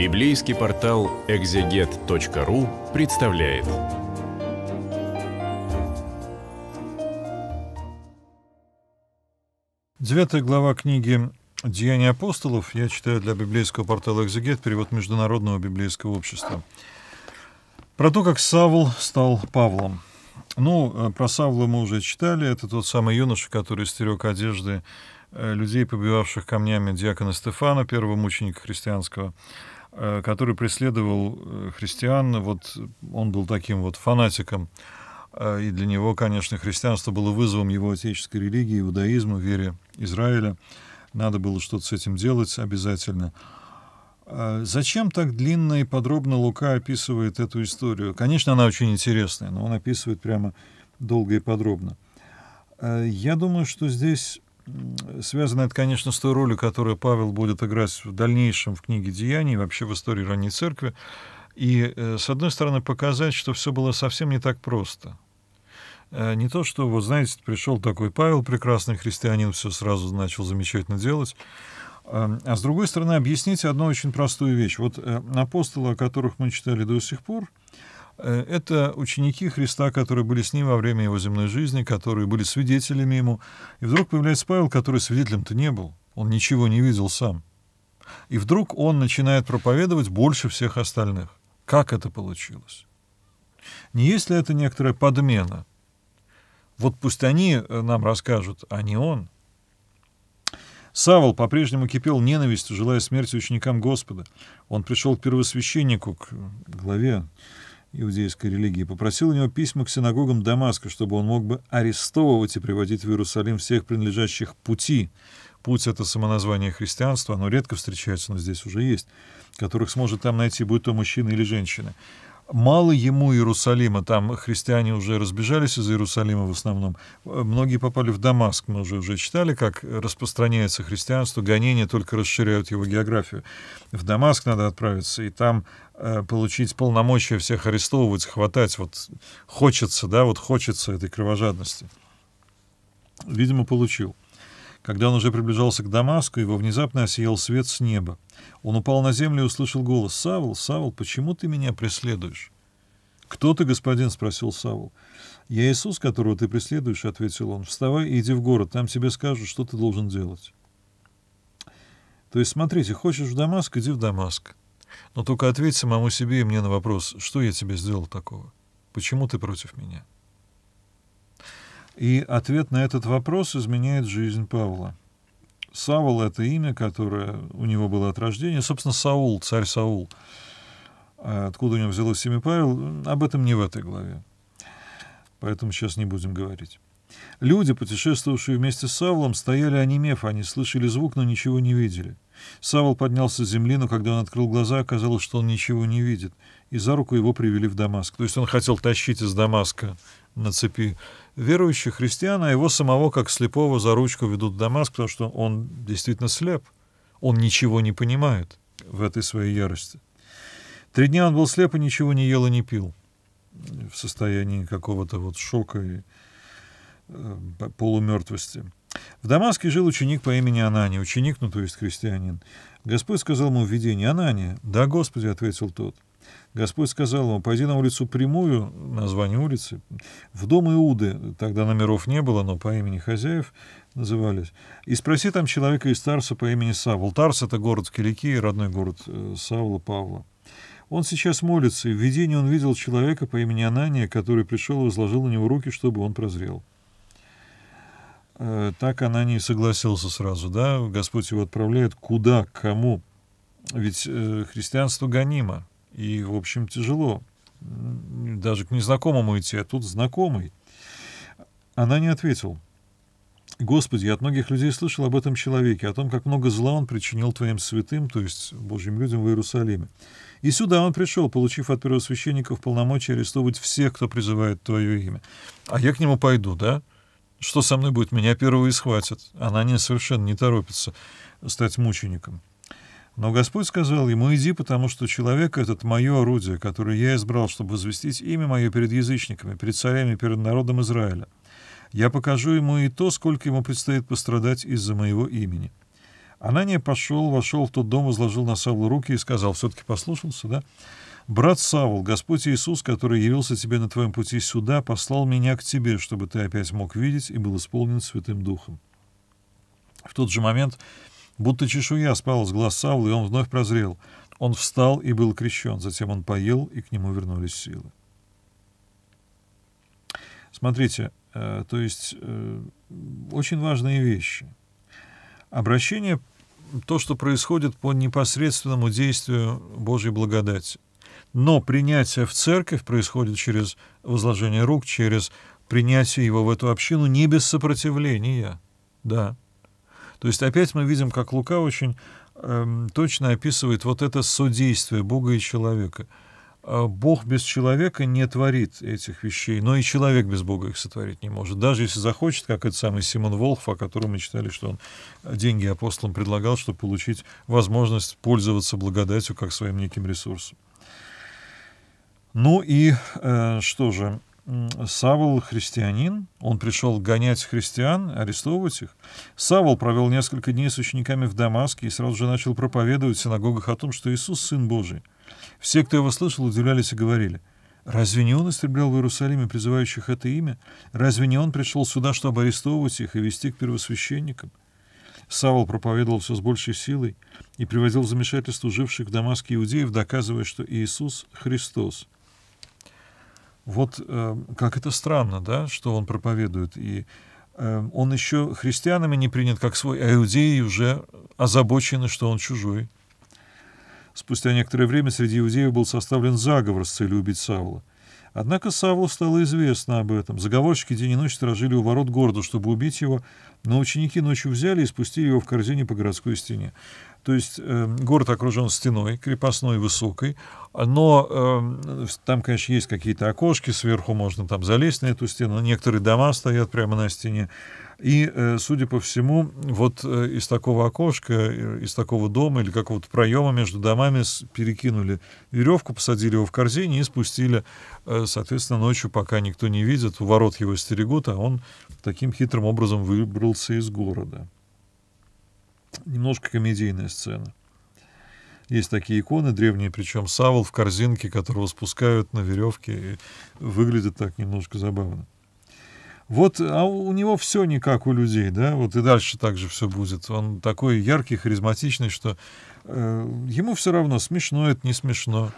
Библейский портал exeget.ru представляет. Девятая глава книги «Деяния апостолов» я читаю для библейского портала «Экзегет», перевод Международного библейского общества. Про то, как Савл стал Павлом. Ну, э, про Савла мы уже читали. Это тот самый юноша, который стерег одежды э, людей, побивавших камнями диакона Стефана, первого мученика христианского. Э, который преследовал э, христиан. Вот он был таким вот фанатиком. Э, и для него, конечно, христианство было вызовом его отеческой религии, иудаизму, вере Израиля. Надо было что-то с этим делать обязательно. Зачем так длинно и подробно Лука описывает эту историю? Конечно, она очень интересная, но он описывает прямо долго и подробно. Я думаю, что здесь связано это, конечно, с той ролью, которую Павел будет играть в дальнейшем в книге «Деяний», вообще в истории ранней церкви. И, э, с одной стороны, показать, что все было совсем не так просто. Э, не то, что, вот знаете, пришел такой Павел, прекрасный христианин, все сразу начал замечательно делать. Эм, а с другой стороны, объяснить одну очень простую вещь. Вот э, апостолы, о которых мы читали до сих пор, Э, это ученики Христа, которые были с ним во время его земной жизни, которые были свидетелями ему. И вдруг появляется Павел, который свидетелем-то не был, он ничего не видел сам. И вдруг он начинает проповедовать больше всех остальных. Как это получилось? Не есть ли это некоторая подмена? Вот пусть они э, нам расскажут, а не он. Савол по-прежнему кипел ненавистью, желая смерти ученикам Господа. Он пришел к первосвященнику, к э, главе иудейской религии, попросил у него письма к синагогам Дамаска, чтобы он мог бы арестовывать и приводить в Иерусалим всех принадлежащих пути. Путь — это самоназвание христианства, оно редко встречается, но здесь уже есть, которых сможет там найти, будь то мужчина или женщина. Мало ему Иерусалима, там христиане уже разбежались из Иерусалима в основном. Многие попали в Дамаск, мы уже, уже читали, как распространяется христианство, гонения только расширяют его географию. В Дамаск надо отправиться, и там э, получить полномочия всех арестовывать, хватать. Вот хочется, да, вот хочется этой кровожадности. Видимо, получил. Когда он уже приближался к Дамаску, его внезапно осиял свет с неба. Он упал на землю и услышал голос «Савл, Савл, почему ты меня преследуешь?» «Кто ты, господин?» — спросил Савл. «Я Иисус, которого ты преследуешь», — ответил он. «Вставай и иди в город, там тебе скажут, что ты должен делать». То есть, смотрите, хочешь в Дамаск — иди в Дамаск. Но только ответь самому себе и мне на вопрос, что я тебе сделал такого? Почему ты против меня?» И ответ на этот вопрос изменяет жизнь Павла. Савол — это имя, которое у него было от рождения. Собственно, Саул, царь Саул. А откуда у него взялось имя Павел, об этом не в этой главе. Поэтому сейчас не будем говорить. Люди, путешествовавшие вместе с Савлом, стояли онемев, они слышали звук, но ничего не видели. Савл поднялся с земли, но когда он открыл глаза, оказалось, что он ничего не видит, и за руку его привели в Дамаск. То есть он хотел тащить из Дамаска на цепи верующих христиан, а его самого, как слепого, за ручку ведут в Дамаск, потому что он действительно слеп. Он ничего не понимает в этой своей ярости. Три дня он был слеп и ничего не ел и не пил в состоянии какого-то вот шока и Э, полумертвости. В Дамаске жил ученик по имени Анани, ученик, ну то есть христианин. Господь сказал ему в видении, Анани, да, Господи, ответил тот. Господь сказал ему, пойди на улицу прямую, название улицы, в дом Иуды, тогда номеров не было, но по имени хозяев назывались, и спроси там человека из Тарса по имени Савл. Тарс — это город в Киликии, родной город э, Савла Павла. Он сейчас молится, и в видении он видел человека по имени Анания, который пришел и возложил на него руки, чтобы он прозрел. Э, так она не согласился сразу, да, Господь его отправляет куда, к кому, ведь э, христианство гонимо, и, в общем, тяжело, даже к незнакомому идти, а тут знакомый. Она не ответила. Господи, я от многих людей слышал об этом человеке, о том, как много зла он причинил твоим святым, то есть Божьим людям в Иерусалиме. И сюда он пришел, получив от первосвященников полномочия арестовывать всех, кто призывает твое имя. А я к нему пойду, да? Что со мной будет? Меня первого и схватят. Она совершенно не торопится стать мучеником. Но Господь сказал ему, иди, потому что человек — этот мое орудие, которое я избрал, чтобы возвестить имя мое перед язычниками, перед царями, перед народом Израиля. Я покажу ему и то, сколько ему предстоит пострадать из-за моего имени. Анания пошел, вошел в тот дом, возложил на Савлу руки и сказал, все-таки послушался, да? «Брат Савл, Господь Иисус, который явился тебе на твоем пути сюда, послал меня к тебе, чтобы ты опять мог видеть и был исполнен Святым Духом». В тот же момент будто чешуя спала с глаз Савла, и он вновь прозрел. Он встал и был крещен, затем он поел, и к нему вернулись силы. Смотрите, э, то есть э, очень важные вещи. Обращение, то, что происходит по непосредственному действию Божьей благодати. Но принятие в церковь происходит через возложение рук, через принятие его в эту общину не без сопротивления. Да. То есть опять мы видим, как Лука очень э, точно описывает вот это содействие Бога и человека. А Бог без человека не творит этих вещей, но и человек без Бога их сотворить не может. Даже если захочет, как этот самый Симон Волхов, о котором мы читали, что он деньги апостолам предлагал, чтобы получить возможность пользоваться благодатью как своим неким ресурсом. Ну и э, что же, Савол христианин, он пришел гонять христиан, арестовывать их. Савол провел несколько дней с учениками в Дамаске и сразу же начал проповедовать в синагогах о том, что Иисус – Сын Божий. Все, кто его слышал, удивлялись и говорили, «Разве не он истреблял в Иерусалиме призывающих это имя? Разве не он пришел сюда, чтобы арестовывать их и вести к первосвященникам?» Савол проповедовал все с большей силой и приводил в замешательство живших в Дамаске иудеев, доказывая, что Иисус – Христос – вот э, как это странно, да, что он проповедует. И э, он еще христианами не принят как свой, а иудеи уже озабочены, что он чужой. Спустя некоторое время среди иудеев был составлен заговор с целью убить Савла. Однако Савлу стало известно об этом. Заговорщики день и ночь сторожили у ворот города, чтобы убить его, но ученики ночью взяли и спустили его в корзине по городской стене. То есть э, город окружен стеной крепостной, высокой, но э, там, конечно, есть какие-то окошки, сверху можно там залезть на эту стену, некоторые дома стоят прямо на стене. И, э, судя по всему, вот э, из такого окошка, э, из такого дома или какого-то проема между домами перекинули веревку, посадили его в корзине и спустили, э, соответственно, ночью, пока никто не видит, у ворот его стерегут, а он таким хитрым образом выбрался из города немножко комедийная сцена. Есть такие иконы древние, причем савол в корзинке, которого спускают на веревке, и выглядит так немножко забавно. Вот, а у него все не как у людей, да, вот и дальше так же все будет. Он такой яркий, харизматичный, что э, ему все равно, смешно это, не смешно.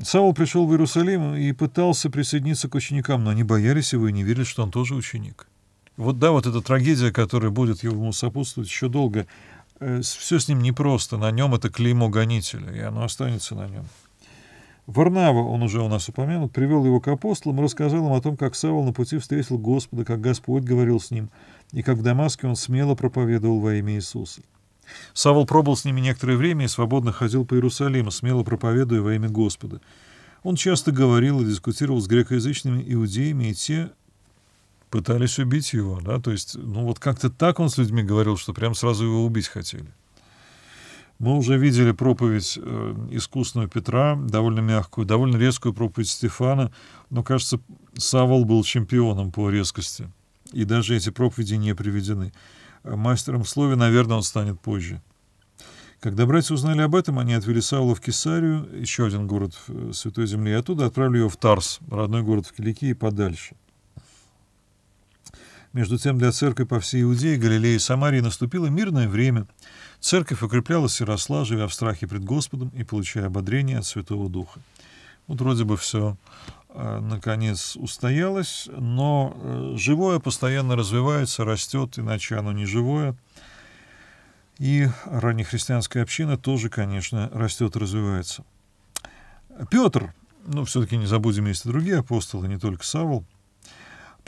Саул пришел в Иерусалим и пытался присоединиться к ученикам, но они боялись его и не верили, что он тоже ученик вот да, вот эта трагедия, которая будет ему сопутствовать еще долго, э, все с ним непросто. На нем это клеймо гонителя, и оно останется на нем. Варнава, он уже у нас упомянут, привел его к апостолам и рассказал им о том, как Савол на пути встретил Господа, как Господь говорил с ним, и как в Дамаске он смело проповедовал во имя Иисуса. Савол пробыл с ними некоторое время и свободно ходил по Иерусалиму, смело проповедуя во имя Господа. Он часто говорил и дискутировал с грекоязычными иудеями, и те пытались убить его, да, то есть, ну вот как-то так он с людьми говорил, что прям сразу его убить хотели. Мы уже видели проповедь э, искусную Петра, довольно мягкую, довольно резкую проповедь Стефана, но, кажется, Савол был чемпионом по резкости, и даже эти проповеди не приведены. А мастером в слове, наверное, он станет позже. Когда братья узнали об этом, они отвели Саула в Кесарию, еще один город в э, Святой земле, и оттуда отправили его в Тарс, родной город в Киликии, подальше – между тем для церкви по всей Иудее, Галилее и Самарии наступило мирное время. Церковь укреплялась и росла, живя в страхе пред Господом и получая ободрение от Святого Духа. Вот вроде бы все э, наконец устоялось, но э, живое постоянно развивается, растет, иначе оно не живое. И раннехристианская община тоже, конечно, растет и развивается. Петр, ну, все-таки не забудем есть и другие апостолы, не только Савл.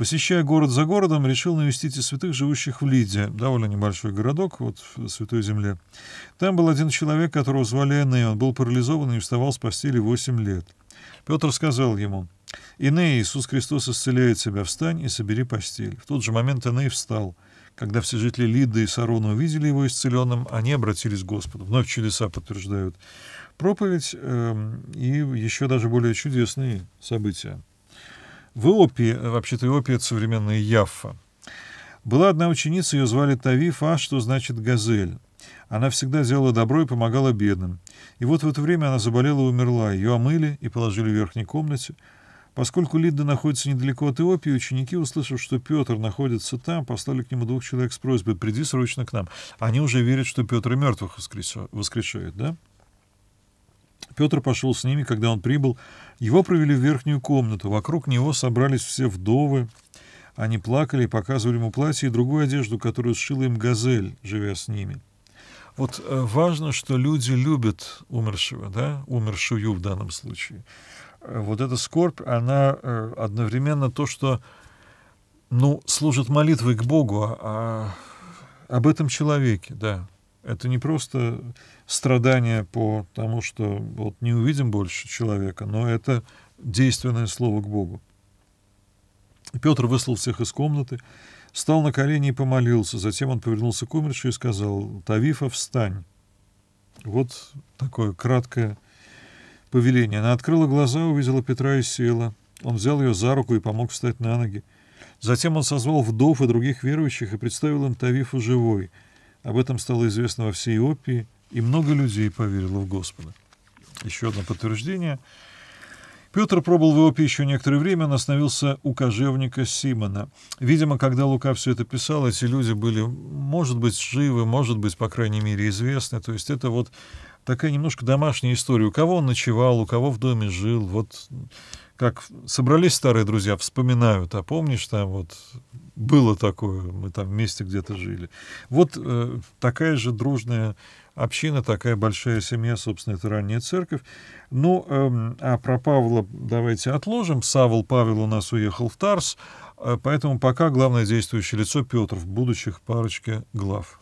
Посещая город за городом, решил навестить и святых, живущих в Лиде, довольно небольшой городок, вот в Святой Земле. Там был один человек, которого звали Эней, он был парализован и вставал с постели 8 лет. Петр сказал ему, «Иней, Иисус Христос исцеляет тебя, встань и собери постель». В тот же момент Эней встал. Когда все жители Лиды и Сарона увидели его исцеленным, они обратились к Господу. Вновь чудеса подтверждают проповедь э, и еще даже более чудесные события. В Иопии, э, вообще-то Иопия — это современная Яффа. Была одна ученица, ее звали Тавифа, что значит «газель». Она всегда делала добро и помогала бедным. И вот в это время она заболела и умерла. Ее омыли и положили в верхней комнате. Поскольку Лидда находится недалеко от Иопии, ученики, услышав, что Петр находится там, послали к нему двух человек с просьбой «приди срочно к нам». Они уже верят, что Петр и мертвых воскрешает, да? Петр пошел с ними, когда он прибыл. Его провели в верхнюю комнату. Вокруг него собрались все вдовы. Они плакали и показывали ему платье и другую одежду, которую сшила им газель, живя с ними. Вот э, важно, что люди любят умершего, да, умершую в данном случае. Э, вот эта скорбь, она э, одновременно то, что, ну, служит молитвой к Богу а, а об этом человеке, да. Это не просто страдание по тому, что вот не увидим больше человека, но это действенное слово к Богу. Петр выслал всех из комнаты, стал на колени и помолился. Затем он повернулся к умершей и сказал, «Тавифа, встань!» Вот такое краткое повеление. Она открыла глаза, увидела Петра и села. Он взял ее за руку и помог встать на ноги. Затем он созвал вдов и других верующих и представил им Тавифу живой — об этом стало известно во всей Опии, и много людей поверило в Господа. Еще одно подтверждение. Петр пробыл в Иопе еще некоторое время, он остановился у кожевника Симона. Видимо, когда Лука все это писал, эти люди были, может быть, живы, может быть, по крайней мере, известны. То есть это вот такая немножко домашняя история. У кого он ночевал, у кого в доме жил, вот как собрались старые друзья, вспоминают, а помнишь там вот было такое, мы там вместе где-то жили. Вот э, такая же дружная община, такая большая семья, собственно, это ранняя церковь. Ну, э, а про Павла давайте отложим. Савол Павел у нас уехал в Тарс, э, поэтому пока главное действующее лицо Петр в будущих парочке глав.